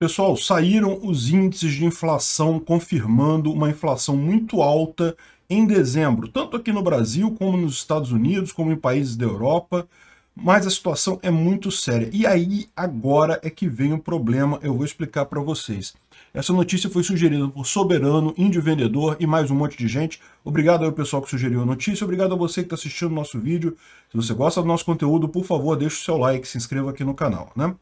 Pessoal, saíram os índices de inflação confirmando uma inflação muito alta em dezembro, tanto aqui no Brasil, como nos Estados Unidos, como em países da Europa, mas a situação é muito séria. E aí, agora é que vem o problema, eu vou explicar para vocês. Essa notícia foi sugerida por Soberano, Índio Vendedor e mais um monte de gente. Obrigado ao pessoal que sugeriu a notícia, obrigado a você que está assistindo o nosso vídeo. Se você gosta do nosso conteúdo, por favor, deixe o seu like, se inscreva aqui no canal, né?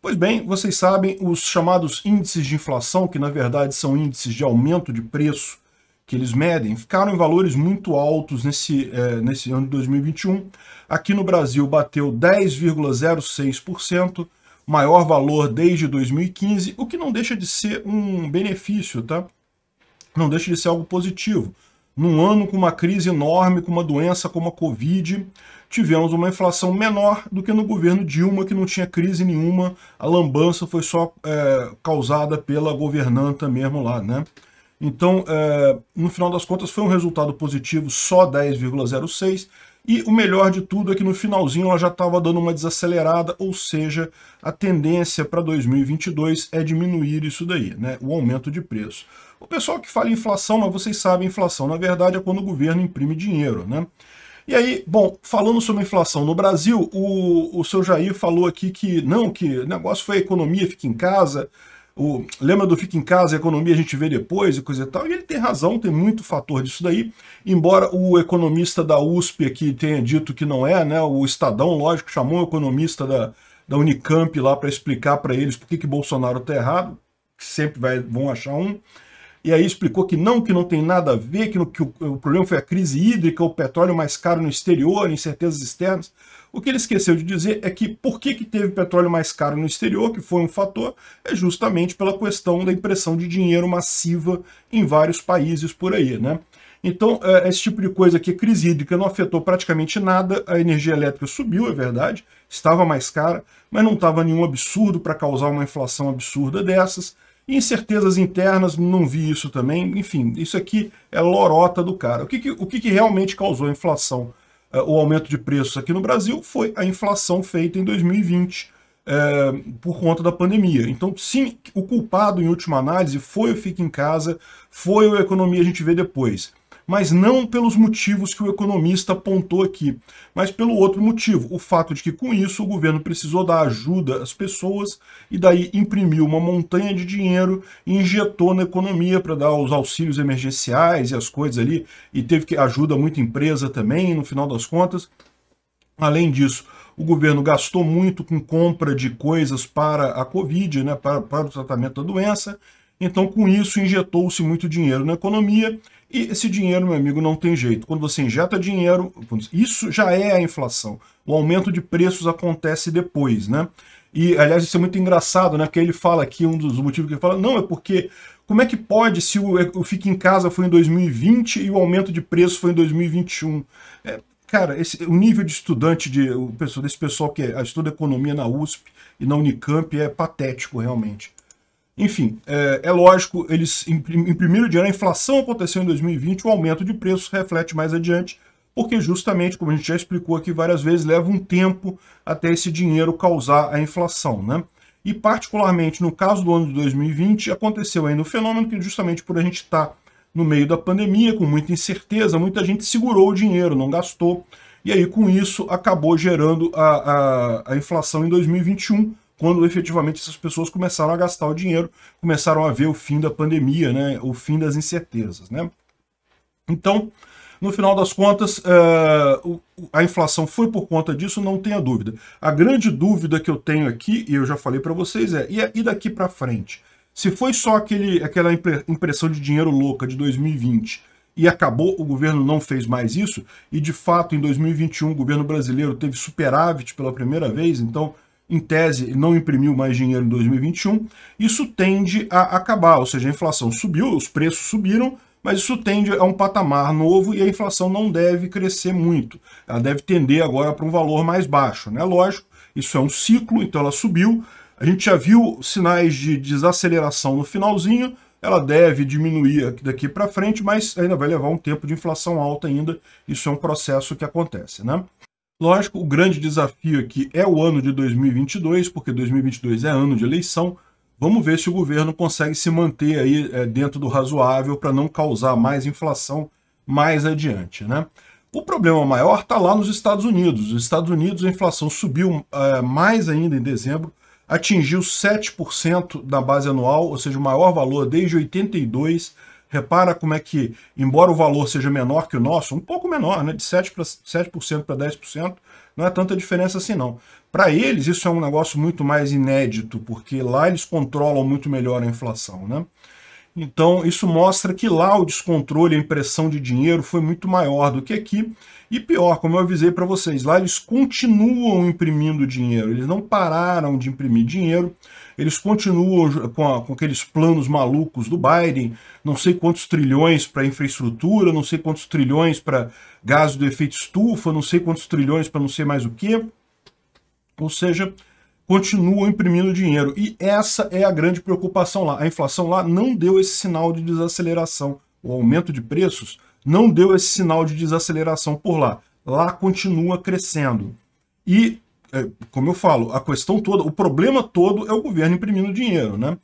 Pois bem, vocês sabem, os chamados índices de inflação, que na verdade são índices de aumento de preço que eles medem, ficaram em valores muito altos nesse, é, nesse ano de 2021. Aqui no Brasil bateu 10,06%, maior valor desde 2015, o que não deixa de ser um benefício, tá? Não deixa de ser algo positivo. Num ano com uma crise enorme, com uma doença como a Covid, tivemos uma inflação menor do que no governo Dilma, que não tinha crise nenhuma, a lambança foi só é, causada pela governanta mesmo lá, né? Então, é, no final das contas, foi um resultado positivo só 10,06%, e o melhor de tudo é que no finalzinho ela já estava dando uma desacelerada, ou seja, a tendência para 2022 é diminuir isso daí, né? o aumento de preço. O pessoal que fala inflação, mas vocês sabem, inflação na verdade é quando o governo imprime dinheiro. Né? E aí, bom, falando sobre inflação no Brasil, o, o seu Jair falou aqui que não, que o negócio foi a economia, fica em casa, o, lembra do fica em casa, a economia a gente vê depois e coisa e tal, e ele tem razão, tem muito fator disso daí, embora o economista da USP aqui tenha dito que não é, né, o Estadão, lógico, chamou o economista da, da Unicamp lá para explicar para eles por que, que Bolsonaro está errado, que sempre vai, vão achar um, e aí explicou que não, que não tem nada a ver, que, no, que o, o, problema foi a crise hídrica, o petróleo mais caro no exterior, incertezas externas. O que ele esqueceu de dizer é que por que, que teve petróleo mais caro no exterior, que foi um fator, é justamente pela questão da impressão de dinheiro massiva em vários países por aí, né? Então, é, esse tipo de coisa aqui, é crise hídrica, não afetou praticamente nada, a energia elétrica subiu, é verdade, estava mais cara, mas não estava nenhum absurdo para causar uma inflação absurda dessas, incertezas internas, não vi isso também. Enfim, isso aqui é lorota do cara. O que, que o que, que realmente causou a inflação é, o aumento de preços aqui no Brasil foi a inflação feita em 2020 é, por conta da pandemia. Então, sim, o culpado em última análise foi o Fica em Casa, foi o Economia, a gente vê depois mas não pelos motivos que o economista apontou aqui, mas pelo outro motivo, o fato de que com isso o governo precisou dar ajuda às pessoas e daí imprimiu uma montanha de dinheiro e injetou na economia para dar os auxílios emergenciais e as coisas ali, e teve que ajuda muita empresa também, no final das contas. Além disso, o governo gastou muito com compra de coisas para a Covid, né, para, para o tratamento da doença, então, com isso, injetou-se muito dinheiro na economia e esse dinheiro, meu amigo, não tem jeito. Quando você injeta dinheiro, isso já é a inflação. O aumento de preços acontece depois, né? E, aliás, isso é muito engraçado, né? Porque ele fala aqui, um dos motivos que ele fala, não, é porque como é que pode se o, o Fique em Casa foi em 2020 e o aumento de preço foi em 2021? É, cara, esse, o nível de estudante, de, o, desse pessoal que é, estuda economia na USP e na Unicamp é patético, realmente. Enfim, é, é lógico, eles imprimiram dinheiro, a inflação aconteceu em 2020, o aumento de preços reflete mais adiante, porque justamente, como a gente já explicou aqui várias vezes, leva um tempo até esse dinheiro causar a inflação, né? E particularmente no caso do ano de 2020, aconteceu ainda o um fenômeno que justamente por a gente estar tá no meio da pandemia, com muita incerteza, muita gente segurou o dinheiro, não gastou, e aí com isso acabou gerando a, a, a inflação em 2021, quando efetivamente essas pessoas começaram a gastar o dinheiro, começaram a ver o fim da pandemia, né, o fim das incertezas. Né? Então, no final das contas, eh, a inflação foi por conta disso, não tenha dúvida. A grande dúvida que eu tenho aqui, e eu já falei para vocês, é e daqui para frente? Se foi só aquele, aquela impressão de dinheiro louca de 2020 e acabou, o governo não fez mais isso, e de fato em 2021 o governo brasileiro teve superávit pela primeira vez, então em tese, não imprimiu mais dinheiro em 2021, isso tende a acabar, ou seja, a inflação subiu, os preços subiram, mas isso tende a um patamar novo e a inflação não deve crescer muito. Ela deve tender agora para um valor mais baixo, né? Lógico, isso é um ciclo, então ela subiu, a gente já viu sinais de desaceleração no finalzinho, ela deve diminuir daqui para frente, mas ainda vai levar um tempo de inflação alta ainda, isso é um processo que acontece, né? Lógico, o grande desafio aqui é o ano de 2022, porque 2022 é ano de eleição. Vamos ver se o governo consegue se manter aí é, dentro do razoável para não causar mais inflação mais adiante. Né? O problema maior está lá nos Estados Unidos. Os Estados Unidos a inflação subiu é, mais ainda em dezembro, atingiu 7% da base anual, ou seja, o maior valor desde 82%. Repara como é que, embora o valor seja menor que o nosso, um pouco menor, né, de 7% para 7 10%, não é tanta diferença assim não. Para eles isso é um negócio muito mais inédito, porque lá eles controlam muito melhor a inflação. Né? Então isso mostra que lá o descontrole, a impressão de dinheiro foi muito maior do que aqui. E pior, como eu avisei para vocês, lá eles continuam imprimindo dinheiro, eles não pararam de imprimir dinheiro, eles continuam com, a, com aqueles planos malucos do Biden, não sei quantos trilhões para infraestrutura, não sei quantos trilhões para gás do efeito estufa, não sei quantos trilhões para não sei mais o que. Ou seja, continuam imprimindo dinheiro. E essa é a grande preocupação lá. A inflação lá não deu esse sinal de desaceleração. O aumento de preços não deu esse sinal de desaceleração por lá. Lá continua crescendo. E é, como eu falo, a questão toda, o problema todo é o governo imprimindo dinheiro, né?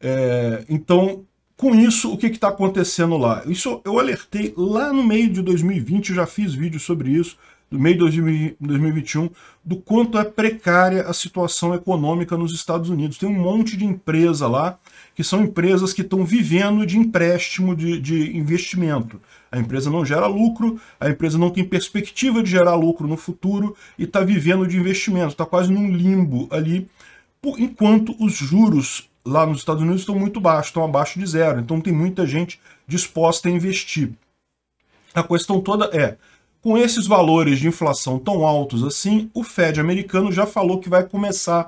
É, então, com isso, o que está acontecendo lá? Isso eu alertei lá no meio de 2020, eu já fiz vídeo sobre isso, do meio de 2021, do quanto é precária a situação econômica nos Estados Unidos. Tem um monte de empresa lá que são empresas que estão vivendo de empréstimo de, de investimento. A empresa não gera lucro, a empresa não tem perspectiva de gerar lucro no futuro e está vivendo de investimento, está quase num limbo ali, enquanto os juros lá nos Estados Unidos estão muito baixos, estão abaixo de zero. Então tem muita gente disposta a investir. A questão toda é, com esses valores de inflação tão altos assim, o Fed americano já falou que vai começar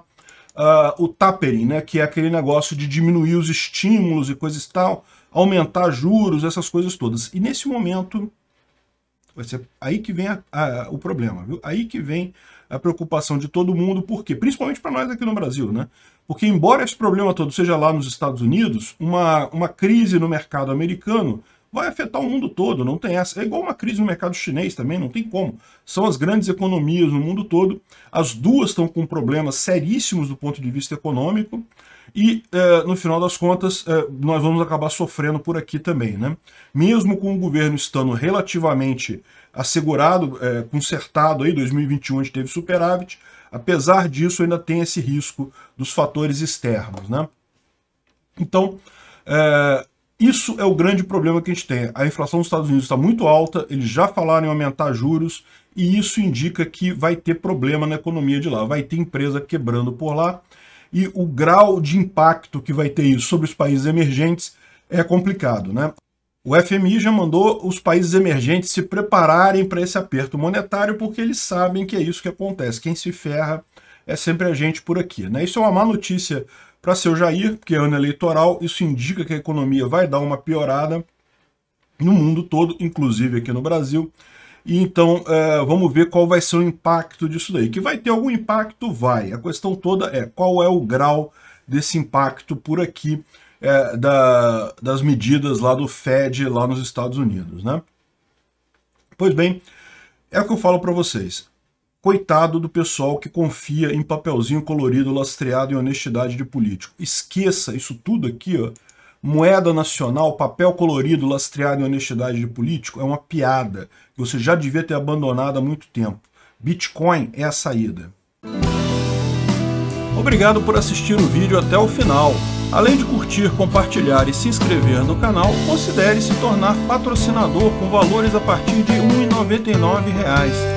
uh, o tapering, né, que é aquele negócio de diminuir os estímulos e coisas e tal, aumentar juros, essas coisas todas. E nesse momento, vai ser aí que vem a, a, o problema, viu? Aí que vem a preocupação de todo mundo, porque principalmente para nós aqui no Brasil, né? Porque embora esse problema todo seja lá nos Estados Unidos, uma, uma crise no mercado americano vai afetar o mundo todo, não tem essa. É igual uma crise no mercado chinês também, não tem como. São as grandes economias no mundo todo, as duas estão com problemas seríssimos do ponto de vista econômico, e eh, no final das contas eh, nós vamos acabar sofrendo por aqui também. Né? Mesmo com o governo estando relativamente assegurado, eh, consertado, aí, 2021 a gente teve superávit, apesar disso ainda tem esse risco dos fatores externos. Né? Então, é, isso é o grande problema que a gente tem. A inflação dos Estados Unidos está muito alta, eles já falaram em aumentar juros, e isso indica que vai ter problema na economia de lá, vai ter empresa quebrando por lá, e o grau de impacto que vai ter isso sobre os países emergentes é complicado, né? O FMI já mandou os países emergentes se prepararem para esse aperto monetário, porque eles sabem que é isso que acontece. Quem se ferra é sempre a gente por aqui. Né? Isso é uma má notícia para seu Jair, porque é ano eleitoral, isso indica que a economia vai dar uma piorada no mundo todo, inclusive aqui no Brasil. E então é, vamos ver qual vai ser o impacto disso daí. Que vai ter algum impacto, vai. A questão toda é qual é o grau desse impacto por aqui é, da, das medidas lá do Fed lá nos Estados Unidos, né? Pois bem, é o que eu falo para vocês. Coitado do pessoal que confia em papelzinho colorido lastreado em honestidade de político. Esqueça isso tudo aqui, ó. Moeda nacional, papel colorido lastreado em honestidade de político é uma piada que você já devia ter abandonado há muito tempo. Bitcoin é a saída. Obrigado por assistir o vídeo até o final. Além de curtir, compartilhar e se inscrever no canal, considere se tornar patrocinador com valores a partir de R$ 1,99